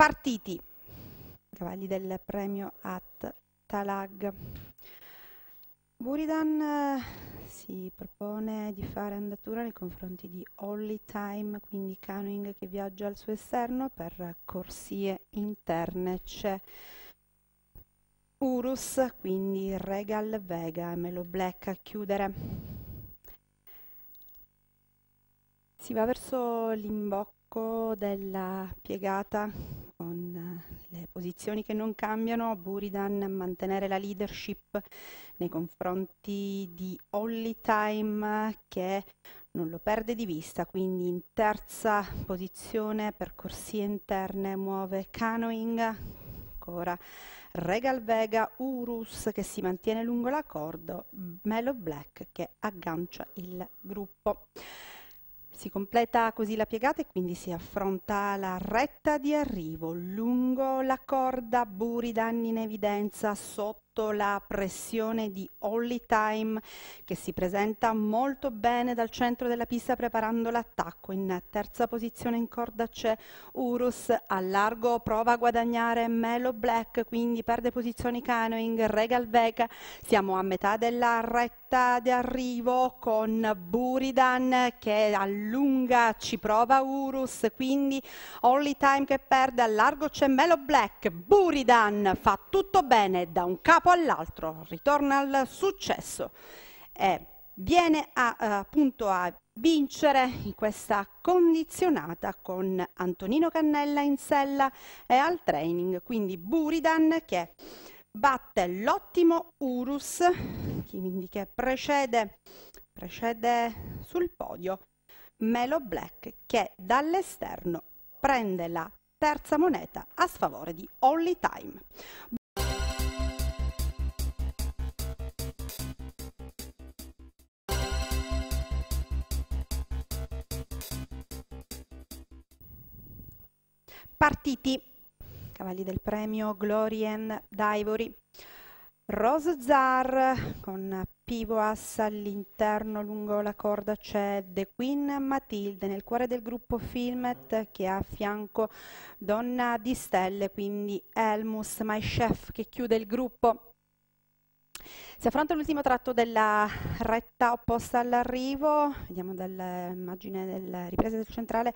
Partiti, cavalli del premio at Talag. Buridan eh, si propone di fare andatura nei confronti di Holly Time, quindi Canoing che viaggia al suo esterno per corsie interne. C'è Urus, quindi Regal Vega Melo Black a chiudere. Si va verso l'imbocco della piegata con eh, le posizioni che non cambiano, Buridan a mantenere la leadership nei confronti di Holly Time che non lo perde di vista, quindi in terza posizione per corsie interne muove Canoing, ancora Regal Vega, Urus che si mantiene lungo l'accordo, Melo Black che aggancia il gruppo. Si completa così la piegata e quindi si affronta la retta di arrivo lungo la corda buri danni in evidenza sotto sotto la pressione di Holly Time che si presenta molto bene dal centro della pista preparando l'attacco. In terza posizione in corda c'è Urus, a largo prova a guadagnare Melo Black, quindi perde posizioni Canoing, Regal Vega. Siamo a metà della retta di arrivo con Buridan che allunga, ci prova Urus, quindi Holly Time che perde, a largo c'è Melo Black, Buridan fa tutto bene da un capo po' all'altro, ritorna al successo. E viene a, eh, appunto a vincere in questa condizionata con Antonino Cannella in sella e al training, quindi Buridan che batte l'ottimo Urus, quindi che precede, precede sul podio Melo Black che dall'esterno prende la terza moneta a sfavore di Only Time. partiti Cavalli del Premio Glorien d'Ivory, Rose Zar con Pivoas all'interno lungo la corda c'è The Queen Matilde nel cuore del gruppo Filmet che ha a fianco Donna di Stelle, quindi Elmus My Chef che chiude il gruppo. Si affronta l'ultimo tratto della retta opposta all'arrivo, vediamo dall'immagine eh, della riprese del centrale,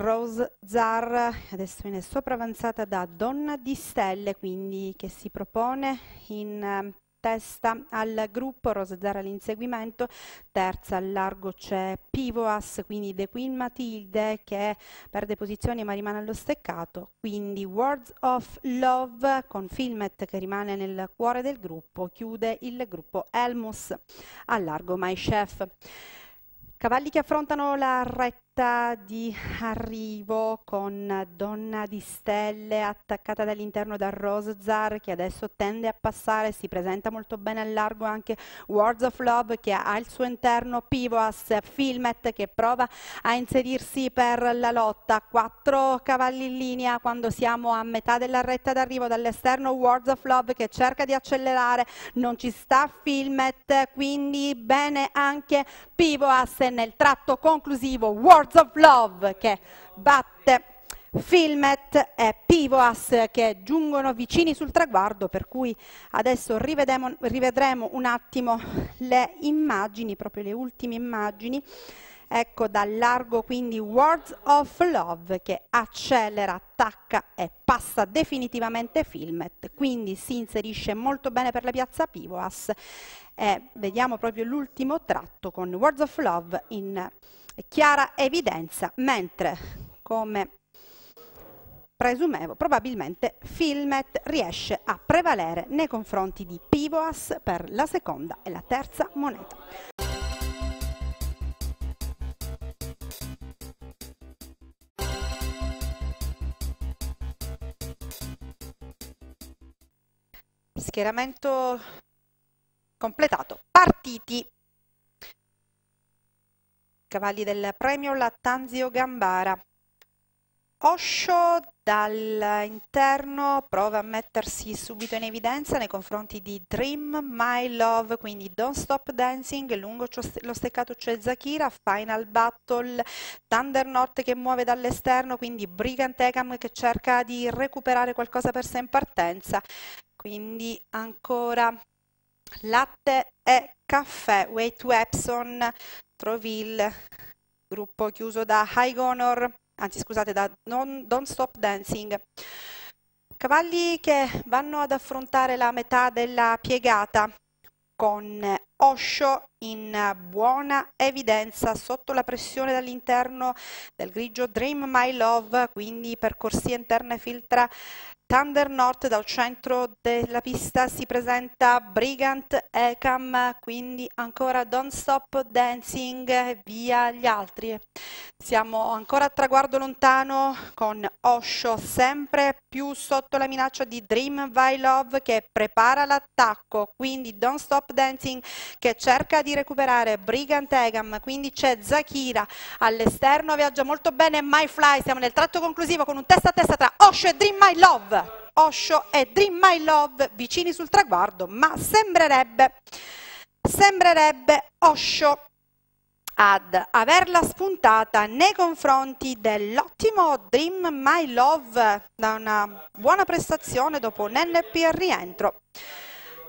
Rose Zar, adesso viene sopravanzata da Donna di Stelle, quindi che si propone in ehm, testa al gruppo, Rose Zar all'inseguimento, terza al largo c'è Pivoas, quindi The Queen Matilde che perde posizione ma rimane allo steccato, quindi Words of Love con Filmet che rimane nel cuore del gruppo, chiude il gruppo Elmus al largo My Chef. Cavalli che affrontano la retta vetta di arrivo con Donna di Stelle attaccata dall'interno da Rosezar che adesso tende a passare, si presenta molto bene al largo anche Words of Love che ha al suo interno Pivoas, Filmet che prova a inserirsi per la lotta, 4 cavalli in linea quando siamo a metà della retta d'arrivo dall'esterno Words of Love che cerca di accelerare, non ci sta Filmet, quindi bene anche Pivoas nel tratto conclusivo Words Lords of Love che batte Filmet e Pivoas che giungono vicini sul traguardo, per cui adesso rivedremo un attimo le immagini, proprio le ultime immagini, ecco dal largo quindi Words of Love che accelera, attacca e passa definitivamente Filmet, quindi si inserisce molto bene per la piazza Pivoas e vediamo proprio l'ultimo tratto con Words of Love in chiara evidenza, mentre come presumevo probabilmente Filmet riesce a prevalere nei confronti di Pivoas per la seconda e la terza moneta. Schieramento completato. Partiti cavalli del premio Lattanzio Gambara. Osho dall'interno prova a mettersi subito in evidenza nei confronti di Dream My Love, quindi Don't Stop Dancing, lungo lo steccato c'è Zakira, Final Battle, Thunder North che muove dall'esterno, quindi Brigant Egam che cerca di recuperare qualcosa per sé in partenza, quindi ancora latte e caffè, Wait to Epson Troville, gruppo chiuso da High Honor, anzi scusate, da non, Don't Stop Dancing. Cavalli che vanno ad affrontare la metà della piegata con Osho in buona evidenza sotto la pressione dall'interno del grigio Dream My Love, quindi per corsia interna filtra Thunder North dal centro della pista si presenta Brigant Ecam, quindi ancora Don't Stop Dancing via gli altri. Siamo ancora a traguardo lontano con Osho sempre più sotto la minaccia di Dream by Love che prepara l'attacco, quindi Don't Stop Dancing che cerca di recuperare Brigantegam, quindi c'è Zakira all'esterno, viaggia molto bene My Fly, siamo nel tratto conclusivo con un testa a testa tra Osho e Dream My Love. Osho e Dream My Love vicini sul traguardo, ma sembrerebbe, sembrerebbe Osho ad averla spuntata nei confronti dell'ottimo Dream My Love da una buona prestazione dopo un NP al rientro.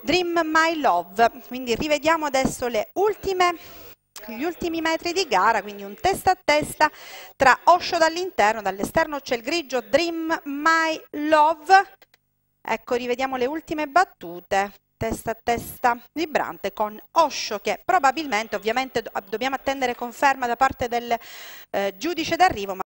Dream My Love, quindi rivediamo adesso le ultime gli ultimi metri di gara, quindi un testa a testa tra Osho dall'interno, dall'esterno c'è il grigio Dream My Love. Ecco, rivediamo le ultime battute, testa a testa vibrante con Osho che probabilmente, ovviamente dobbiamo attendere conferma da parte del eh, giudice d'arrivo. Ma...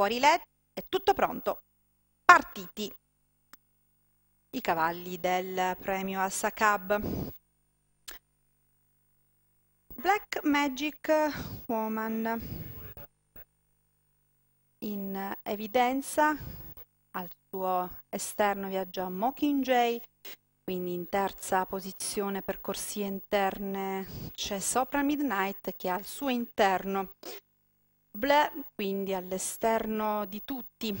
fuori led, è tutto pronto. Partiti! I cavalli del premio Asacab. Black Magic Woman in evidenza al suo esterno viaggia Mockingjay quindi in terza posizione per corsie interne c'è Sopra Midnight che al suo interno bleu, quindi all'esterno di tutti.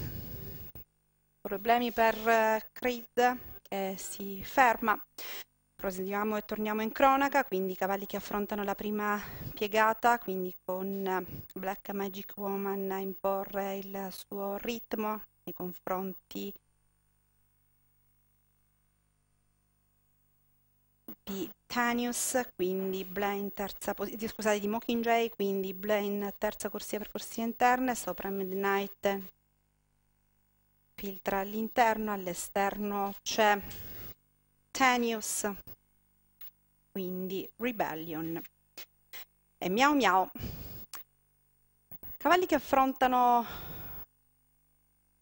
Problemi per eh, Creed che si ferma. Proseguiamo e torniamo in cronaca, quindi i cavalli che affrontano la prima piegata, quindi con eh, Black Magic Woman a imporre il suo ritmo nei confronti di Tanius, quindi Blaine terza posizione, eh, scusate, di Mockingjay, quindi Blaine terza corsia per corsie interne, sopra Midnight filtra all'interno, all'esterno c'è Tanius, quindi Rebellion. E miau miau. Cavalli che affrontano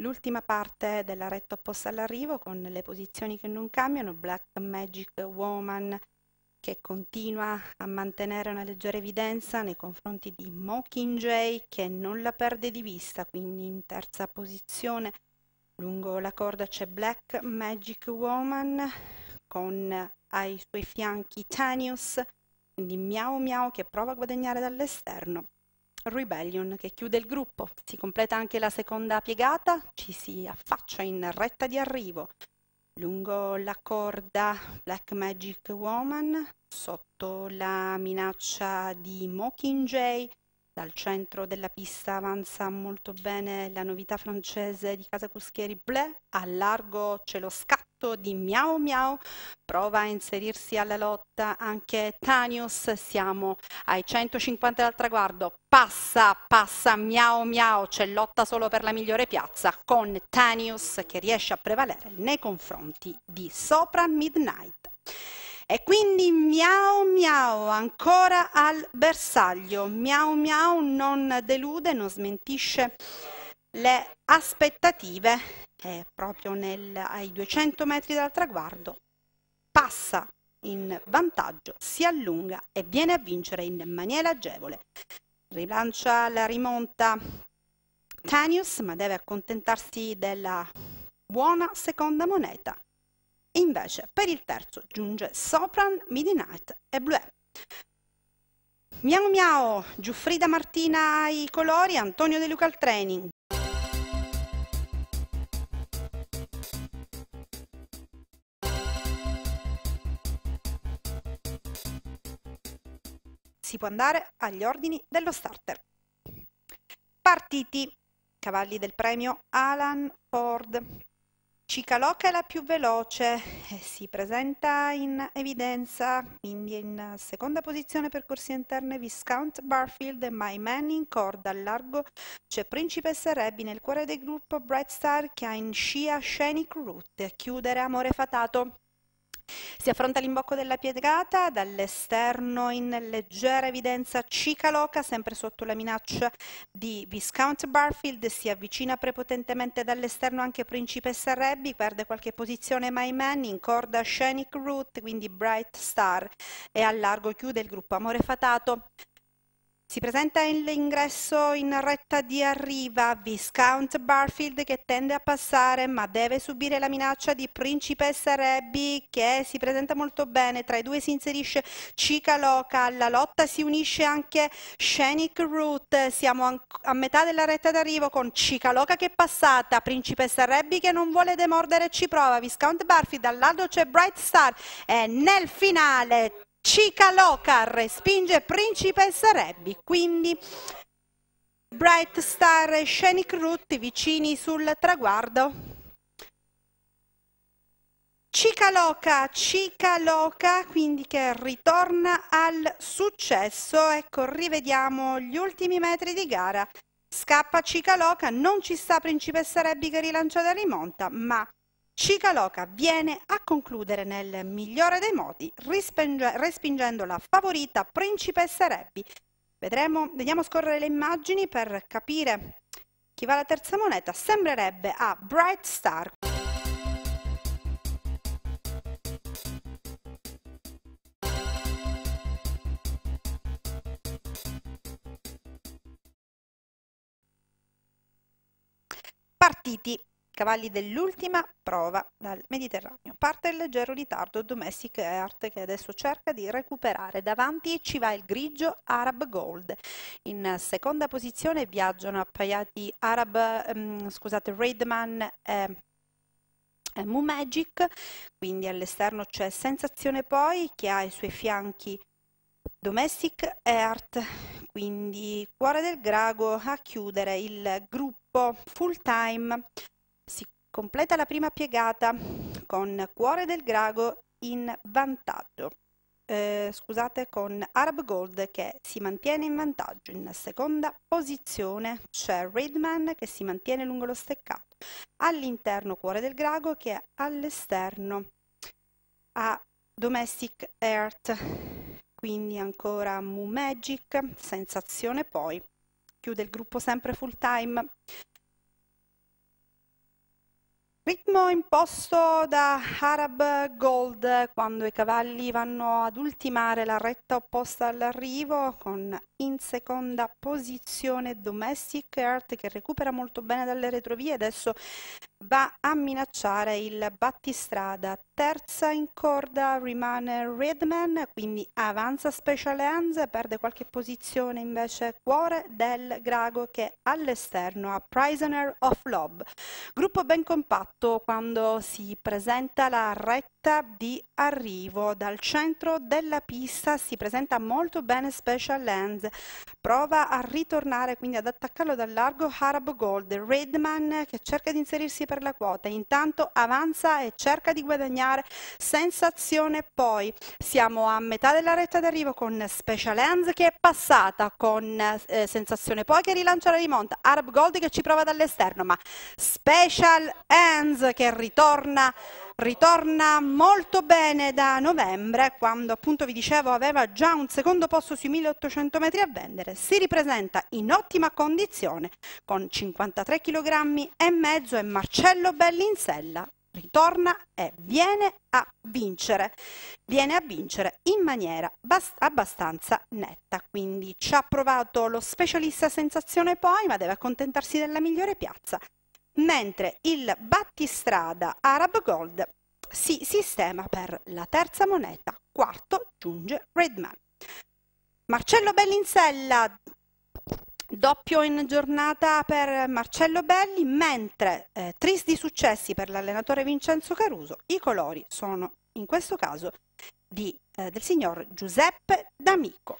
L'ultima parte della retta opposta all'arrivo con le posizioni che non cambiano, Black Magic Woman che continua a mantenere una leggera evidenza nei confronti di Mockingjay che non la perde di vista, quindi in terza posizione. Lungo la corda c'è Black Magic Woman con ai suoi fianchi Tanius, quindi Miao Miao che prova a guadagnare dall'esterno Rebellion che chiude il gruppo. Si completa anche la seconda piegata, ci si affaccia in retta di arrivo lungo la corda Black Magic Woman, sotto la minaccia di Mockingjay. Dal centro della pista avanza molto bene la novità francese di Casa Cuschieri Bleu, a largo c'è lo scatto di Miau Miau prova a inserirsi alla lotta anche Tanius siamo ai 150 dal traguardo passa passa Miau Miau c'è lotta solo per la migliore piazza con Tanius che riesce a prevalere nei confronti di Sopra Midnight e quindi miau miau ancora al bersaglio, miau miau non delude, non smentisce le aspettative è proprio nel, ai 200 metri dal traguardo, passa in vantaggio, si allunga e viene a vincere in maniera agevole. Rilancia la rimonta Tanius, ma deve accontentarsi della buona seconda moneta. Invece per il terzo giunge Sopran, Midnight e Blue. Miau miau, Giuffrida Martina ai colori, Antonio De Luca al training, si può andare agli ordini dello starter. Partiti, cavalli del premio Alan Ford. Cicaloca è la più veloce e eh, si presenta in evidenza, quindi in seconda posizione per corsie interne Viscount Barfield e My Man in corda, al largo c'è Principessa Rebby nel cuore del gruppo Bright Star che ha in scia Scenic Route, chiudere Amore Fatato. Si affronta l'imbocco della piegata dall'esterno in leggera evidenza Cicaloca, sempre sotto la minaccia di Viscount Barfield, si avvicina prepotentemente dall'esterno anche Principessa Rebby, perde qualche posizione My Man, in corda Scenic Route, quindi Bright Star e al largo chiude il gruppo Amore Fatato. Si presenta l'ingresso in retta di arriva Viscount Barfield che tende a passare ma deve subire la minaccia di Principessa Rebby che si presenta molto bene. Tra i due si inserisce Cicaloca, alla lotta si unisce anche Shenic Root. Siamo a metà della retta d'arrivo con Cicaloca che è passata, Principessa Rebby che non vuole demordere ci prova. Viscount Barfield, all'aldo c'è Bright Star e nel finale Cicaloca respinge Principessa Rebbi, quindi Bright Star e Scenic Root vicini sul traguardo. Cicaloca, Cicaloca, quindi che ritorna al successo. Ecco, rivediamo gli ultimi metri di gara. Scappa Cicaloca, non ci sta Principessa Rebbi che rilancia da rimonta, ma Cicaloca viene a concludere nel migliore dei modi, respinge, respingendo la favorita principessa Rebbi. Vedremo, vediamo scorrere le immagini per capire chi va alla terza moneta. Sembrerebbe a Bright Star. Partiti cavalli dell'ultima prova dal Mediterraneo. Parte il leggero ritardo Domestic Art che adesso cerca di recuperare. Davanti ci va il grigio Arab Gold. In seconda posizione viaggiano appaiati Arab, um, scusate, Raidman eh, Moo Magic, quindi all'esterno c'è Sensazione poi che ha ai suoi fianchi Domestic Earth, quindi Cuore del Grago a chiudere il gruppo full time si completa la prima piegata con cuore del Grago in vantaggio. Eh, scusate, con Arab Gold che si mantiene in vantaggio. In seconda posizione c'è Redman che si mantiene lungo lo steccato. All'interno Cuore del Grago che è all'esterno a Domestic Earth. Quindi ancora Moon Magic, sensazione poi. Chiude il gruppo sempre full time Ritmo imposto da Arab Gold quando i cavalli vanno ad ultimare la retta opposta all'arrivo con in seconda posizione Domestic Earth che recupera molto bene dalle retrovie adesso va a minacciare il battistrada terza in corda rimane Redman quindi avanza Special Hands perde qualche posizione invece Cuore del Grago che è all'esterno a Prisoner of Love gruppo ben compatto quando si presenta la retta di arrivo dal centro della pista si presenta molto bene Special Hands Marquez prova a ritornare quindi ad attaccarlo dal largo Arab Gold, Redman che cerca di inserirsi per la quota, intanto avanza e cerca di guadagnare sensazione poi siamo a metà della retta d'arrivo con Special Hands che è passata con eh, sensazione poi che rilancia la rimonta, Arab Gold che ci prova dall'esterno ma Special Hands che ritorna ritorna molto bene da novembre quando appunto vi dicevo aveva già un secondo posto sui 1800 metri a vendere, si ripresenta in ottima condizione con 53 kg e mezzo e Marcello Belli in sella ritorna e viene a vincere. Viene a vincere in maniera abbastanza netta, quindi ci ha provato lo specialista sensazione poi, ma deve accontentarsi della migliore piazza mentre il battistrada Arab Gold si sistema per la terza moneta, quarto giunge Redman. Marcello Belli in sella, doppio in giornata per Marcello Belli, mentre eh, tristi successi per l'allenatore Vincenzo Caruso, i colori sono in questo caso di, eh, del signor Giuseppe D'Amico.